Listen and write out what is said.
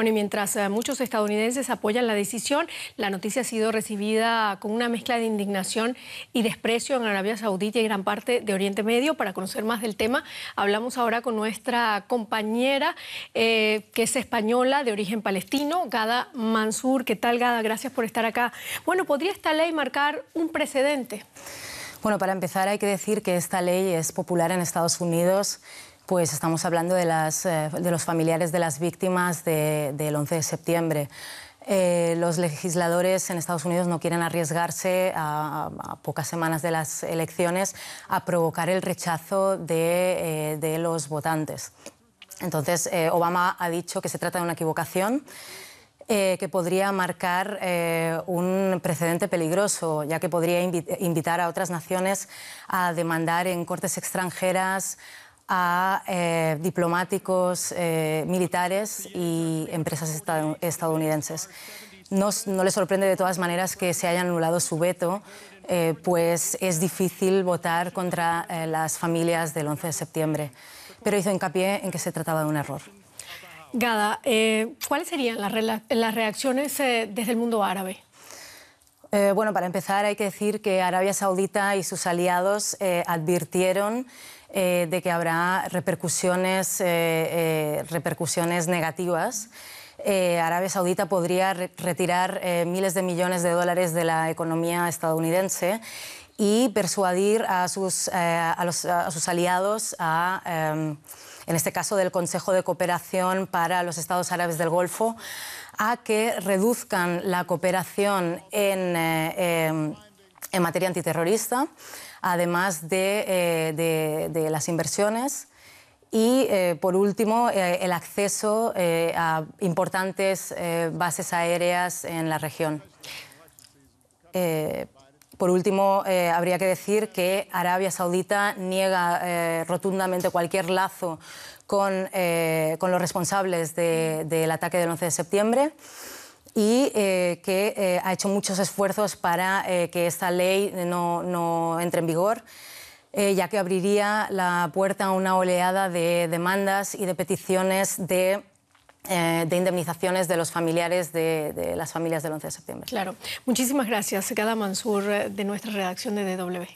Bueno, y mientras eh, muchos estadounidenses apoyan la decisión, la noticia ha sido recibida con una mezcla de indignación y desprecio en Arabia Saudita y gran parte de Oriente Medio. Para conocer más del tema, hablamos ahora con nuestra compañera, eh, que es española de origen palestino, Gada Mansur. ¿Qué tal, Gada? Gracias por estar acá. Bueno, ¿podría esta ley marcar un precedente? Bueno, para empezar hay que decir que esta ley es popular en Estados Unidos pues estamos hablando eh, de, los familiares de las víctimas del 11 de septiembre. Eh, los legisladores en Estados Unidos no quieren arriesgarse a, pocas semanas de las elecciones a provocar el rechazo de, eh, los votantes. Entonces, Obama ha dicho que se trata de una equivocación. que podría marcar un precedente peligroso, ya que podría invitar a otras naciones a demandar en cortes extranjeras a eh, diplomáticos, eh, militares y empresas estadounidenses. No, le sorprende de todas maneras que se haya anulado su veto, eh, pues es difícil votar contra las familias del 11 de septiembre, pero hizo hincapié en que se trataba de un error. Gada, ¿cuáles serían las, las reacciones desde el mundo árabe? bueno, para empezar hay que decir que Arabia Saudita y sus aliados advirtieron eh, de que habrá repercusiones, eh, eh, repercusiones negativas. Arabia Saudita podría retirar miles de millones de dólares de la economía estadounidense y persuadir a sus, a sus aliados em, en este caso del Consejo de Cooperación para los Estados Árabes del Golfo, a que reduzcan la cooperación en, en materia antiterrorista, además de, eh, las inversiones y, eh, por último, eh, el acceso a importantes bases aéreas en la región. por último, habría que decir que Arabia Saudita niega rotundamente cualquier lazo con, los responsables del ataque del 11 de septiembre y eh, que eh, ha hecho muchos esfuerzos para eh, que esta ley no, no entre en vigor, ya que abriría la puerta a una oleada de demandas y de peticiones de de indemnizaciones de los familiares de, las familias del 11 de septiembre. Claro. Muchísimas gracias, Cada Mansur, de nuestra redacción de DW.